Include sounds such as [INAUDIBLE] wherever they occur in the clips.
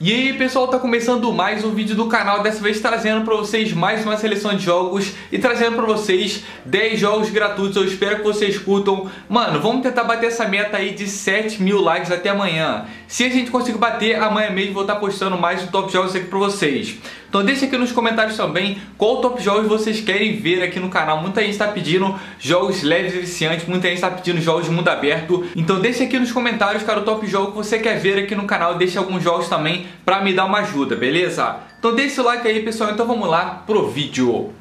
E aí pessoal, tá começando mais um vídeo do canal, dessa vez trazendo pra vocês mais uma seleção de jogos e trazendo pra vocês 10 jogos gratuitos, eu espero que vocês curtam. Mano, vamos tentar bater essa meta aí de 7 mil likes até amanhã. Se a gente conseguir bater, amanhã mesmo vou estar postando mais um Top Jogos aqui pra vocês. Então deixa aqui nos comentários também qual Top Jogos vocês querem ver aqui no canal. Muita gente está pedindo jogos leves e viciantes, muita gente está pedindo jogos de mundo aberto. Então deixa aqui nos comentários, cara, o Top Jogo que você quer ver aqui no canal. Deixa alguns jogos também pra me dar uma ajuda, beleza? Então deixa o like aí, pessoal. Então vamos lá pro vídeo.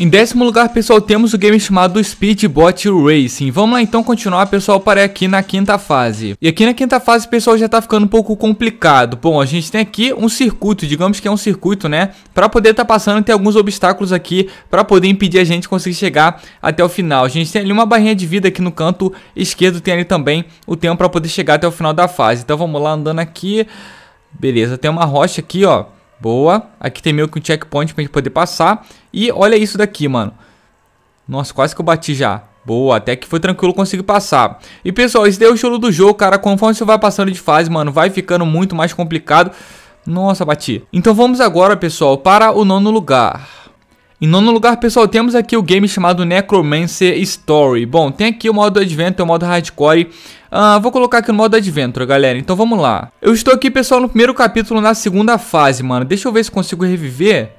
Em décimo lugar, pessoal, temos o game chamado Speedbot Racing. Vamos lá então continuar, pessoal, para aqui na quinta fase. E aqui na quinta fase, pessoal, já tá ficando um pouco complicado. Bom, a gente tem aqui um circuito, digamos que é um circuito, né? Para poder estar tá passando, tem alguns obstáculos aqui para poder impedir a gente conseguir chegar até o final. A gente tem ali uma barrinha de vida aqui no canto esquerdo, tem ali também o tempo para poder chegar até o final da fase. Então vamos lá andando aqui. Beleza, tem uma rocha aqui, ó Boa. Aqui tem meio que um checkpoint pra gente poder passar. E olha isso daqui, mano. Nossa, quase que eu bati já. Boa, até que foi tranquilo, consegui passar. E pessoal, esse daí é o show do jogo, cara. Conforme você vai passando de fase, mano, vai ficando muito mais complicado. Nossa, bati. Então vamos agora, pessoal, para o nono lugar. Em nono lugar, pessoal, temos aqui o game chamado Necromancer Story. Bom, tem aqui o modo Adventure, o modo Hardcore. Ah, vou colocar aqui no modo Adventure, galera. Então vamos lá. Eu estou aqui, pessoal, no primeiro capítulo, na segunda fase, mano. Deixa eu ver se consigo reviver.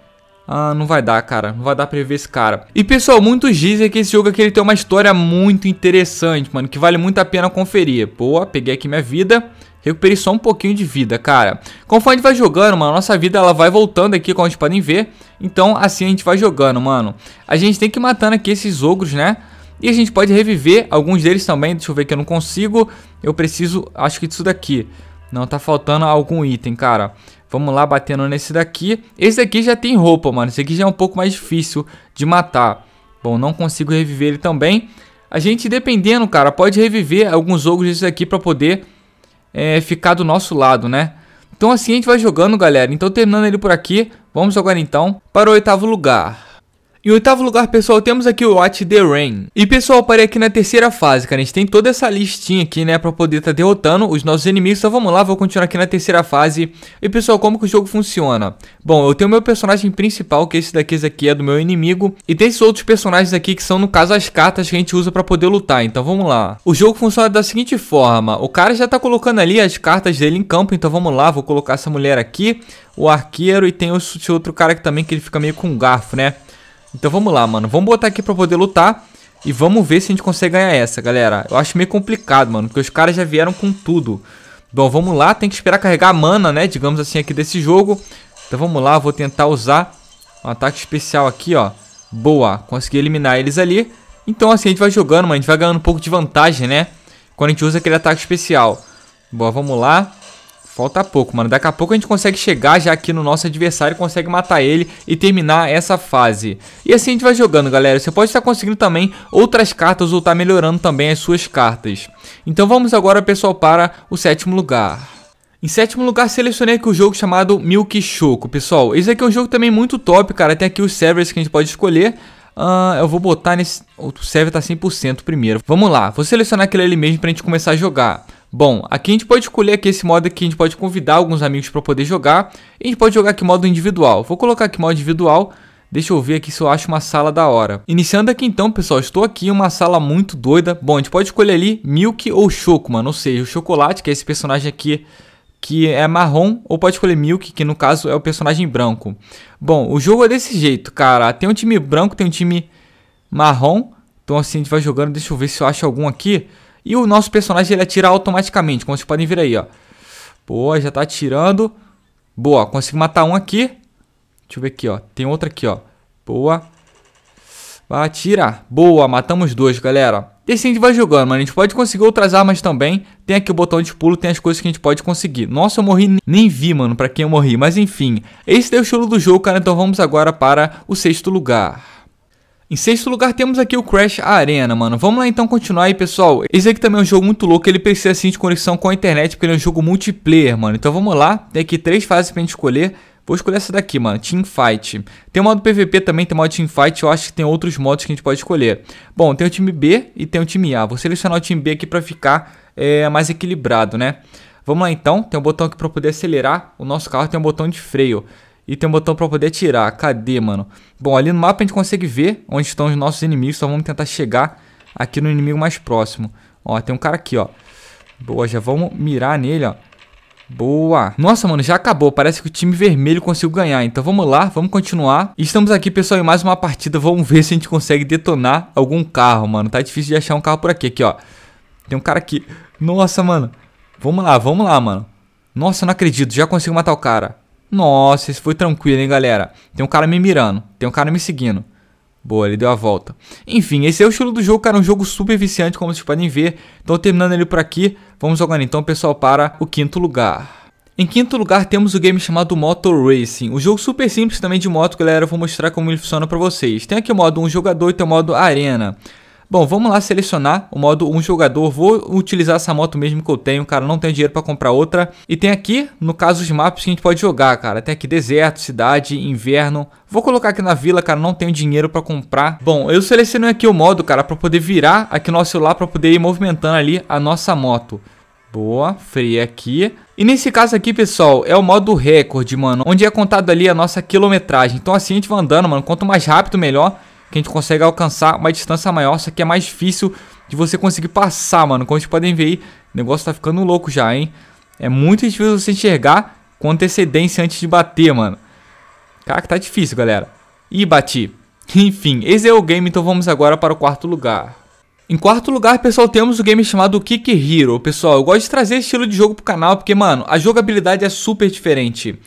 Ah, não vai dar, cara. Não vai dar pra reviver esse cara. E, pessoal, muitos dizem que esse jogo aqui ele tem uma história muito interessante, mano. Que vale muito a pena conferir. Boa, peguei aqui minha vida. Recuperei só um pouquinho de vida, cara. Conforme a gente vai jogando, mano, nossa vida ela vai voltando aqui, como vocês podem ver. Então, assim a gente vai jogando, mano. A gente tem que ir matando aqui esses ogros, né? E a gente pode reviver alguns deles também. Deixa eu ver que eu não consigo. Eu preciso, acho que disso daqui. Não, tá faltando algum item, cara. Vamos lá, batendo nesse daqui. Esse daqui já tem roupa, mano. Esse aqui já é um pouco mais difícil de matar. Bom, não consigo reviver ele também. A gente, dependendo, cara, pode reviver alguns ogros desses aqui pra poder é, ficar do nosso lado, né? Então assim a gente vai jogando, galera. Então terminando ele por aqui, vamos agora então para o oitavo lugar. Em oitavo lugar, pessoal, temos aqui o Watch the Rain. E, pessoal, parei aqui na terceira fase, cara. A gente tem toda essa listinha aqui, né, pra poder tá derrotando os nossos inimigos. Então, vamos lá, vou continuar aqui na terceira fase. E, pessoal, como que o jogo funciona? Bom, eu tenho meu personagem principal, que é esse daqui, esse é do meu inimigo. E tem esses outros personagens aqui, que são, no caso, as cartas que a gente usa pra poder lutar. Então, vamos lá. O jogo funciona da seguinte forma. O cara já tá colocando ali as cartas dele em campo. Então, vamos lá, vou colocar essa mulher aqui, o arqueiro e tem esse outro cara que também, que ele fica meio com um garfo, né? Então vamos lá, mano. Vamos botar aqui pra poder lutar. E vamos ver se a gente consegue ganhar essa, galera. Eu acho meio complicado, mano. Porque os caras já vieram com tudo. Bom, vamos lá. Tem que esperar carregar a mana, né? Digamos assim, aqui desse jogo. Então vamos lá. Vou tentar usar um ataque especial aqui, ó. Boa. Consegui eliminar eles ali. Então assim, a gente vai jogando, mano. A gente vai ganhando um pouco de vantagem, né? Quando a gente usa aquele ataque especial. Boa, vamos lá. Falta pouco, mano. Daqui a pouco a gente consegue chegar já aqui no nosso adversário, consegue matar ele e terminar essa fase. E assim a gente vai jogando, galera. Você pode estar conseguindo também outras cartas ou estar tá melhorando também as suas cartas. Então vamos agora, pessoal, para o sétimo lugar. Em sétimo lugar, selecionei aqui o um jogo chamado Milk Choco. Pessoal, esse aqui é um jogo também muito top, cara. Tem aqui os servers que a gente pode escolher. Uh, eu vou botar nesse... O server tá 100% primeiro. Vamos lá, vou selecionar aquele ali mesmo pra gente começar a jogar. Bom, aqui a gente pode escolher aqui esse modo aqui, a gente pode convidar alguns amigos para poder jogar. E a gente pode jogar aqui modo individual. Vou colocar aqui modo individual. Deixa eu ver aqui se eu acho uma sala da hora. Iniciando aqui então, pessoal, estou aqui em uma sala muito doida. Bom, a gente pode escolher ali Milk ou Choco, mano. Ou seja, o Chocolate, que é esse personagem aqui que é marrom, ou pode escolher Milk, que no caso é o personagem branco. Bom, o jogo é desse jeito, cara. Tem um time branco, tem um time marrom. Então assim, a gente vai jogando. Deixa eu ver se eu acho algum aqui. E o nosso personagem ele atira automaticamente, como vocês podem ver aí, ó. Boa, já tá atirando. Boa, consegui matar um aqui. Deixa eu ver aqui, ó. Tem outro aqui, ó. Boa. Vai, atira. Boa, matamos dois, galera. E assim a gente vai jogando, mano. A gente pode conseguir outras armas também. Tem aqui o botão de pulo, tem as coisas que a gente pode conseguir. Nossa, eu morri, nem vi, mano, pra quem eu morri. Mas enfim, esse é o estilo do jogo, cara. Então vamos agora para o sexto lugar. Em sexto lugar temos aqui o Crash Arena, mano. Vamos lá então continuar aí, pessoal. Esse aqui também é um jogo muito louco, ele precisa sim de conexão com a internet, porque ele é um jogo multiplayer, mano. Então vamos lá, tem aqui três fases pra gente escolher. Vou escolher essa daqui, mano, Team Fight. Tem o modo PVP também, tem o modo Team Fight, eu acho que tem outros modos que a gente pode escolher. Bom, tem o time B e tem o time A. Vou selecionar o time B aqui pra ficar é, mais equilibrado, né? Vamos lá então, tem um botão aqui para poder acelerar o nosso carro, tem um botão de freio. E tem um botão para poder atirar. Cadê, mano? Bom, ali no mapa a gente consegue ver onde estão os nossos inimigos. Então vamos tentar chegar aqui no inimigo mais próximo. Ó, tem um cara aqui, ó. Boa, já vamos mirar nele, ó. Boa. Nossa, mano, já acabou. Parece que o time vermelho conseguiu ganhar. Então vamos lá, vamos continuar. Estamos aqui, pessoal, em mais uma partida. Vamos ver se a gente consegue detonar algum carro, mano. Tá difícil de achar um carro por aqui. Aqui, ó. Tem um cara aqui. Nossa, mano. Vamos lá, vamos lá, mano. Nossa, não acredito. Já consigo matar o cara. Nossa, isso foi tranquilo, hein, galera? Tem um cara me mirando, tem um cara me seguindo. Boa, ele deu a volta. Enfim, esse é o estilo do jogo, cara. Um jogo super viciante, como vocês podem ver. Então, terminando ele por aqui, vamos jogando então, pessoal, para o quinto lugar. Em quinto lugar temos o game chamado Motor Racing, um jogo super simples também de moto, galera, eu vou mostrar como ele funciona para vocês. Tem aqui o modo um jogador e tem o modo arena. Bom, vamos lá selecionar o modo um jogador. Vou utilizar essa moto mesmo que eu tenho, cara. Não tenho dinheiro para comprar outra. E tem aqui, no caso, os mapas que a gente pode jogar, cara. Tem aqui deserto, cidade, inverno. Vou colocar aqui na vila, cara. Não tenho dinheiro para comprar. Bom, eu selecionei aqui o modo, cara, para poder virar aqui o nosso celular para poder ir movimentando ali a nossa moto. Boa, freia aqui. E nesse caso aqui, pessoal, é o modo recorde, mano, onde é contado ali a nossa quilometragem. Então assim a gente vai andando, mano, quanto mais rápido, melhor que a gente consegue alcançar uma distância maior, só que é mais difícil de você conseguir passar, mano. Como vocês podem ver aí, o negócio tá ficando louco já, hein? É muito difícil você enxergar com antecedência antes de bater, mano. Caraca, tá difícil, galera. E bati. [LAUGHS] Enfim, esse é o game, então vamos agora para o quarto lugar. Em quarto lugar, pessoal, temos o game chamado Kick Hero. Pessoal, eu gosto de trazer esse estilo de jogo pro canal, porque, mano, a jogabilidade é super diferente.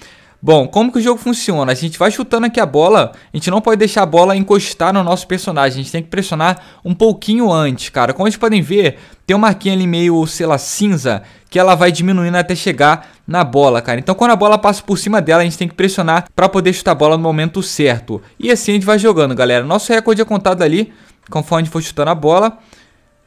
Bom, como que o jogo funciona? A gente vai chutando aqui a bola, a gente não pode deixar a bola encostar no nosso personagem, a gente tem que pressionar um pouquinho antes, cara. Como vocês podem ver, tem uma marquinha ali meio, sei lá, cinza, que ela vai diminuindo até chegar na bola, cara. Então quando a bola passa por cima dela, a gente tem que pressionar para poder chutar a bola no momento certo. E assim a gente vai jogando, galera. Nosso recorde é contado ali, conforme a gente for chutando a bola.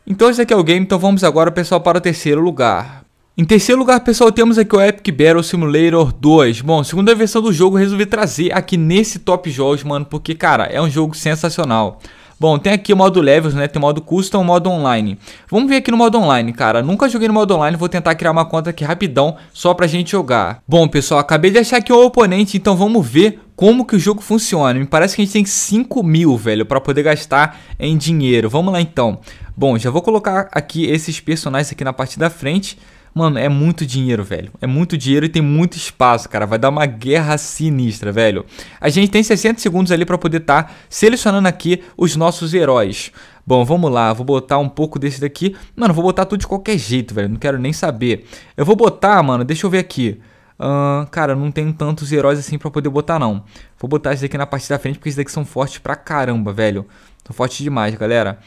Então esse aqui é o game, então vamos agora, pessoal, para o terceiro lugar. Em terceiro lugar, pessoal, temos aqui o Epic Battle Simulator 2. Bom, segunda versão do jogo, resolvi trazer aqui nesse Top Jogos, mano, porque, cara, é um jogo sensacional. Bom, tem aqui o modo levels, né? Tem o modo custom, modo online. Vamos ver aqui no modo online, cara. Nunca joguei no modo online, vou tentar criar uma conta aqui rapidão só pra gente jogar. Bom, pessoal, acabei de achar aqui o oponente, então vamos ver como que o jogo funciona. Me parece que a gente tem 5 mil, velho, pra poder gastar em dinheiro. Vamos lá, então. Bom, já vou colocar aqui esses personagens aqui na parte da frente. Mano, é muito dinheiro, velho. É muito dinheiro e tem muito espaço, cara. Vai dar uma guerra sinistra, velho. A gente tem 60 segundos ali para poder estar tá selecionando aqui os nossos heróis. Bom, vamos lá, vou botar um pouco desse daqui. Mano, vou botar tudo de qualquer jeito, velho. Não quero nem saber. Eu vou botar, mano, deixa eu ver aqui. Uh, cara, não tem tantos heróis assim pra poder botar, não. Vou botar esse daqui na parte da frente, porque esses daqui são fortes pra caramba, velho. São fortes demais, galera.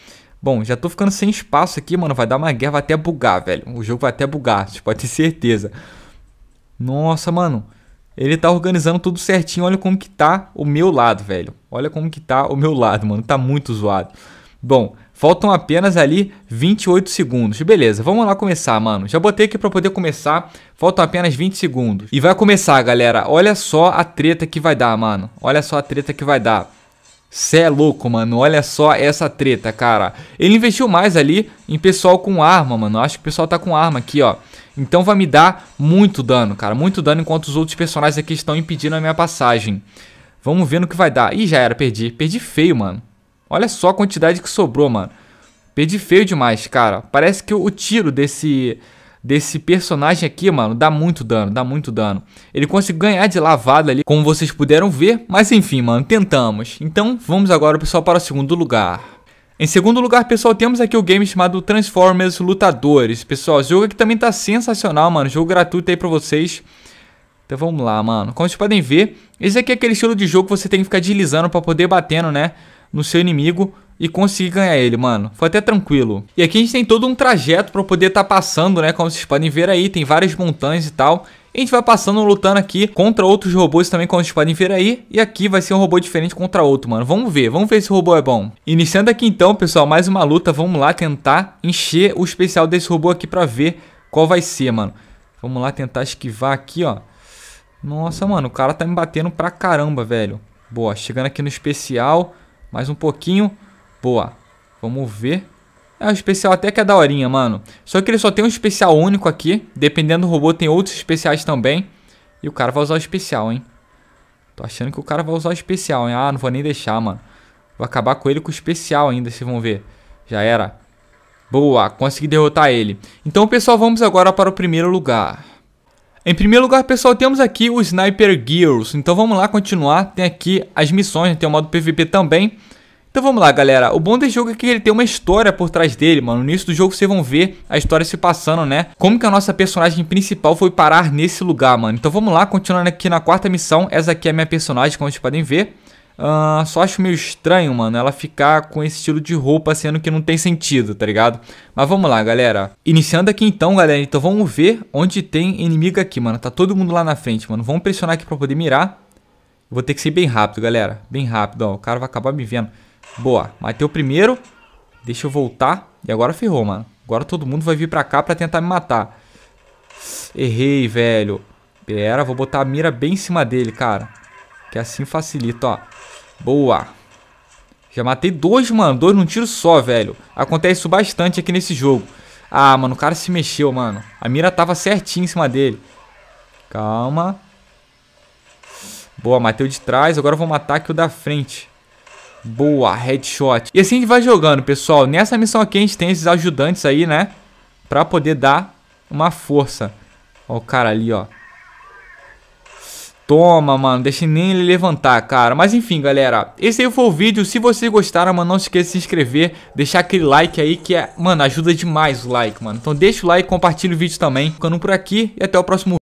Bom, já tô ficando sem espaço aqui, mano. Vai dar uma guerra, vai até bugar, velho. O jogo vai até bugar, você pode ter certeza. Nossa, mano. Ele tá organizando tudo certinho. Olha como que tá o meu lado, velho. Olha como que tá o meu lado, mano. Tá muito zoado. Bom, faltam apenas ali 28 segundos. Beleza, vamos lá começar, mano. Já botei aqui para poder começar. Faltam apenas 20 segundos. E vai começar, galera. Olha só a treta que vai dar, mano. Olha só a treta que vai dar. Cê é louco, mano. Olha só essa treta, cara. Ele investiu mais ali em pessoal com arma, mano. acho que o pessoal tá com arma aqui, ó. Então vai me dar muito dano, cara. Muito dano enquanto os outros personagens aqui estão impedindo a minha passagem. Vamos ver no que vai dar. Ih, já era. Perdi. Perdi feio, mano. Olha só a quantidade que sobrou, mano. Perdi feio demais, cara. Parece que o tiro desse desse personagem aqui, mano, dá muito dano, dá muito dano. Ele conseguiu ganhar de lavada ali, como vocês puderam ver, mas enfim, mano, tentamos. Então, vamos agora, pessoal, para o segundo lugar. Em segundo lugar, pessoal, temos aqui o game chamado Transformers Lutadores. Pessoal, jogo que também tá sensacional, mano. Jogo gratuito aí pra vocês. Então vamos lá, mano. Como vocês podem ver, esse aqui é aquele estilo de jogo que você tem que ficar deslizando pra poder batendo, né? No seu inimigo e consegui ganhar ele, mano. Foi até tranquilo. E aqui a gente tem todo um trajeto pra poder estar tá passando, né? Como vocês podem ver aí, tem várias montanhas e tal. E a gente vai passando, lutando aqui contra outros robôs também, como vocês podem ver aí. E aqui vai ser um robô diferente contra outro, mano. Vamos ver, vamos ver se o robô é bom. Iniciando aqui então, pessoal, mais uma luta. Vamos lá tentar encher o especial desse robô aqui pra ver qual vai ser, mano. Vamos lá tentar esquivar aqui, ó. Nossa, mano, o cara tá me batendo pra caramba, velho. Boa, chegando aqui no especial. Mais um pouquinho. Boa. Vamos ver. É um especial até que é daorinha, mano. Só que ele só tem um especial único aqui. Dependendo do robô, tem outros especiais também. E o cara vai usar o especial, hein? Tô achando que o cara vai usar o especial, hein? Ah, não vou nem deixar, mano. Vou acabar com ele com o especial ainda, vocês vão ver. Já era. Boa, consegui derrotar ele. Então, pessoal, vamos agora para o primeiro lugar. Em primeiro lugar, pessoal, temos aqui o Sniper Girls. Então, vamos lá continuar. Tem aqui as missões, né? tem o modo PVP também. Então vamos lá, galera. O bom desse jogo é que ele tem uma história por trás dele, mano. No início do jogo vocês vão ver a história se passando, né? Como que a nossa personagem principal foi parar nesse lugar, mano. Então vamos lá, continuando aqui na quarta missão. Essa aqui é a minha personagem, como vocês podem ver. Uh, só acho meio estranho, mano, ela ficar com esse estilo de roupa, sendo que não tem sentido, tá ligado? Mas vamos lá, galera. Iniciando aqui então, galera. Então vamos ver onde tem inimigo aqui, mano. Tá todo mundo lá na frente, mano. Vamos pressionar aqui pra poder mirar. Vou ter que ser bem rápido, galera. Bem rápido, ó. O cara vai acabar me vendo. Boa, matei o primeiro. Deixa eu voltar. E agora ferrou, mano. Agora todo mundo vai vir pra cá pra tentar me matar. Errei, velho. Pera, vou botar a mira bem em cima dele, cara. Que assim facilita, ó. Boa. Já matei dois, mano. Dois num tiro só, velho. Acontece isso bastante aqui nesse jogo. Ah, mano, o cara se mexeu, mano. A mira tava certinha em cima dele. Calma. Boa, matei o de trás. Agora eu vou matar aqui o da frente. Boa, headshot. E assim a gente vai jogando, pessoal. Nessa missão aqui a gente tem esses ajudantes aí, né? Pra poder dar uma força. Ó o cara ali, ó. Toma, mano. Deixa nem ele levantar, cara. Mas enfim, galera. Esse aí foi o vídeo. Se vocês gostaram, mano, não se esqueça de se inscrever. Deixar aquele like aí que, é, mano, ajuda demais o like, mano. Então deixa o like, e compartilha o vídeo também. Ficando por aqui e até o próximo